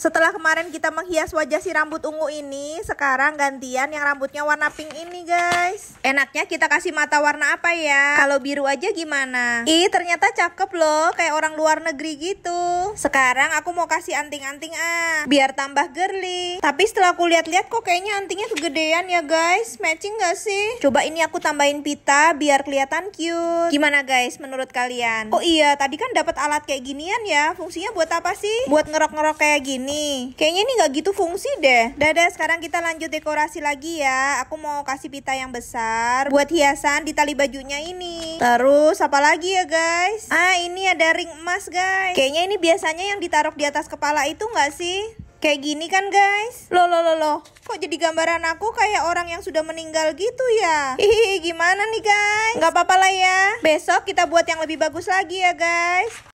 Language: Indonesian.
Setelah kemarin kita menghias wajah si rambut ungu ini, sekarang gantian yang rambutnya warna pink ini guys. Enaknya kita kasih mata warna apa ya? Kalau biru aja gimana? Ih ternyata cakep loh, kayak orang luar negeri gitu. Sekarang aku mau kasih anting-anting ah, biar tambah girly. Tapi setelah aku lihat-lihat kok kayaknya antingnya kegedean ya guys. Matching gak sih? Coba ini aku tambahin pita biar kelihatan cute. Gimana guys menurut kalian? Oh iya, tadi kan dapat alat kayak ginian ya. Fungsinya buat apa sih? Buat ngerok-ngerok kayak gini. Kayaknya ini gak gitu fungsi deh. Dadah, sekarang kita lanjut dekorasi lagi ya. Aku mau kasih pita yang besar buat hiasan di tali bajunya ini. Terus apa lagi ya guys? Ah, ini ada ring emas guys. Kayaknya ini biasanya yang ditaruh di atas kepala itu gak sih? Kayak gini kan guys? Loh loh loh loh, kok jadi gambaran aku kayak orang yang sudah meninggal gitu ya? Hihihi, gimana nih guys? Gak apa-apa lah ya, besok kita buat yang lebih bagus lagi ya guys.